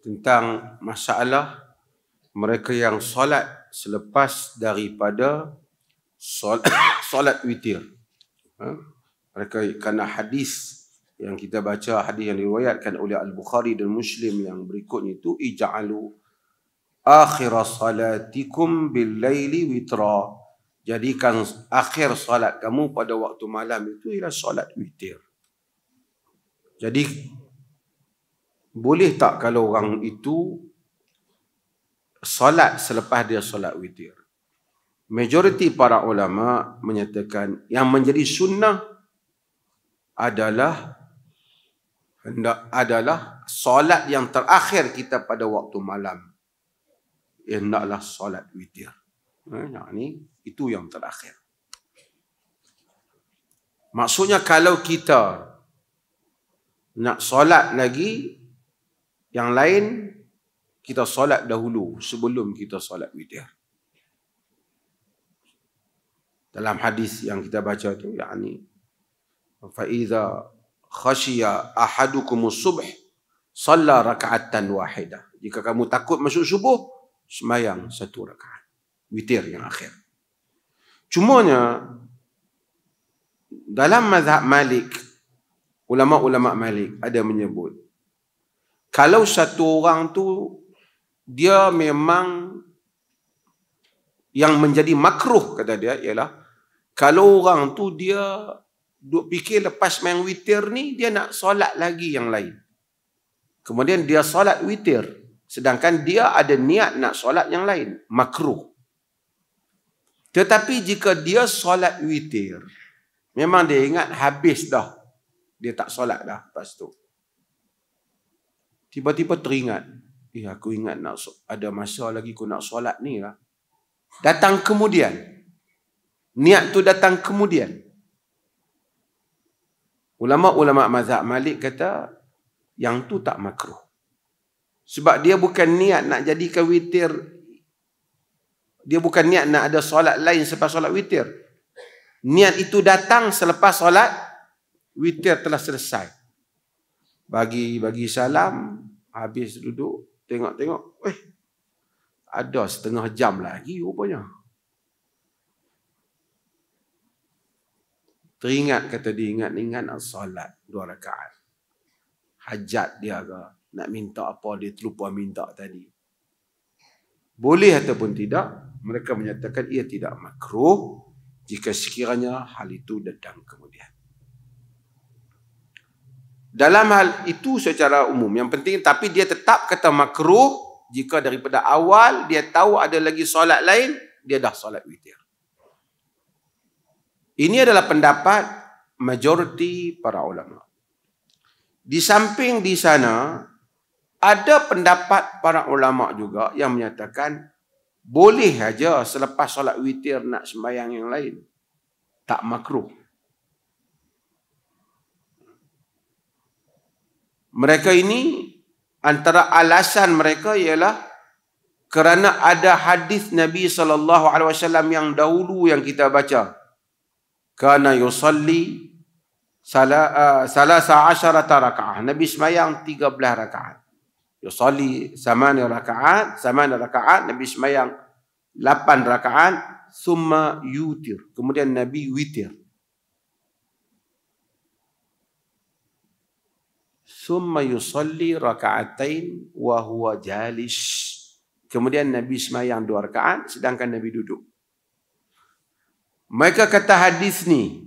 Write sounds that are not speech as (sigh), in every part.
tentang masalah mereka yang solat selepas daripada solat, (coughs) solat witir. Ha? Mereka kerana hadis yang kita baca, hadis yang diriwayatkan oleh Al-Bukhari dan Muslim yang berikutnya itu, ijalu akhir salatikum bil laili witra. Jadikan akhir salat kamu pada waktu malam itu ialah solat witir. Jadi boleh tak kalau orang itu solat selepas dia solat witir? Majoriti para ulama menyatakan yang menjadi sunnah adalah hendak adalah solat yang terakhir kita pada waktu malam. Hendaklah solat witir. Eh, nah, ini itu yang terakhir. Maksudnya kalau kita nak solat lagi yang lain kita solat dahulu sebelum kita solat witir. Dalam hadis yang kita baca tu yakni fa iza khashiya ahadukum subh salla rak'atan wahida. Jika kamu takut masuk subuh, semayang satu rakaat. Witir yang akhir. Cuma nya dalam mazhab Malik ulama-ulama Malik ada menyebut kalau satu orang tu dia memang yang menjadi makruh kata dia ialah kalau orang tu dia duk fikir lepas main witir ni dia nak solat lagi yang lain. Kemudian dia solat witir sedangkan dia ada niat nak solat yang lain, makruh. Tetapi jika dia solat witir, memang dia ingat habis dah. Dia tak solat dah lepas tu. Tiba-tiba teringat. Eh, aku ingat nak ada masa lagi aku nak solat ni lah. Datang kemudian. Niat tu datang kemudian. Ulama-ulama mazhab Malik kata, yang tu tak makruh. Sebab dia bukan niat nak jadikan witir. Dia bukan niat nak ada solat lain selepas solat witir. Niat itu datang selepas solat, witir telah selesai bagi bagi salam habis duduk tengok-tengok eh ada setengah jam lagi rupanya teringat kata dia ingat ingat nak solat dua rakaat hajat dia ke nak minta apa dia terlupa minta tadi boleh ataupun tidak mereka menyatakan ia tidak makruh jika sekiranya hal itu datang kemudian dalam hal itu secara umum yang penting tapi dia tetap kata makruh jika daripada awal dia tahu ada lagi solat lain dia dah solat witir. Ini adalah pendapat majoriti para ulama. Di samping di sana ada pendapat para ulama juga yang menyatakan boleh aja selepas solat witir nak sembahyang yang lain. Tak makruh. Mereka ini antara alasan mereka ialah kerana ada hadis Nabi sallallahu alaihi wasallam yang dahulu yang kita baca. Kana yusalli sala ah, asyara raka'ah. Nabi semayang 13 raka'at. Yusali samani raka'at, samani raka'at, Nabi semayang 8 raka'at, summa yutir. Kemudian Nabi witir. Summa yusalli raka'atain wa huwa jalis. Kemudian Nabi semayang dua rakaat sedangkan Nabi duduk. Mereka kata hadis ni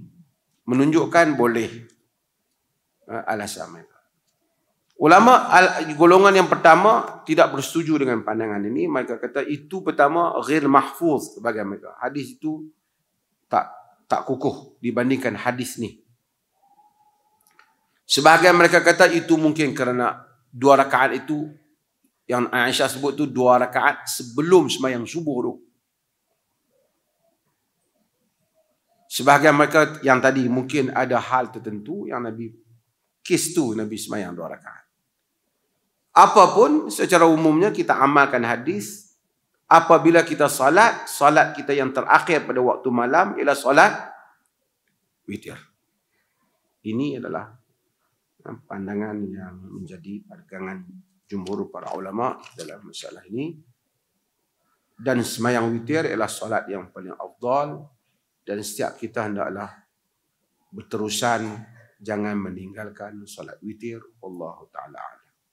menunjukkan boleh ha, alasan mereka. Ulama golongan yang pertama tidak bersetuju dengan pandangan ini. Mereka kata itu pertama ghir mahfuz bagi mereka. Hadis itu tak tak kukuh dibandingkan hadis ni. Sebahagian mereka kata itu mungkin kerana dua rakaat itu yang Aisyah sebut tu dua rakaat sebelum semayang subuh tu. Sebahagian mereka yang tadi mungkin ada hal tertentu yang Nabi kis tu Nabi semayang dua rakaat. Apapun secara umumnya kita amalkan hadis apabila kita salat, salat kita yang terakhir pada waktu malam ialah salat witir. Ini adalah pandangan yang menjadi pandangan jumhur para ulama dalam masalah ini dan semayang witir ialah solat yang paling afdal dan setiap kita hendaklah berterusan jangan meninggalkan solat witir Allah taala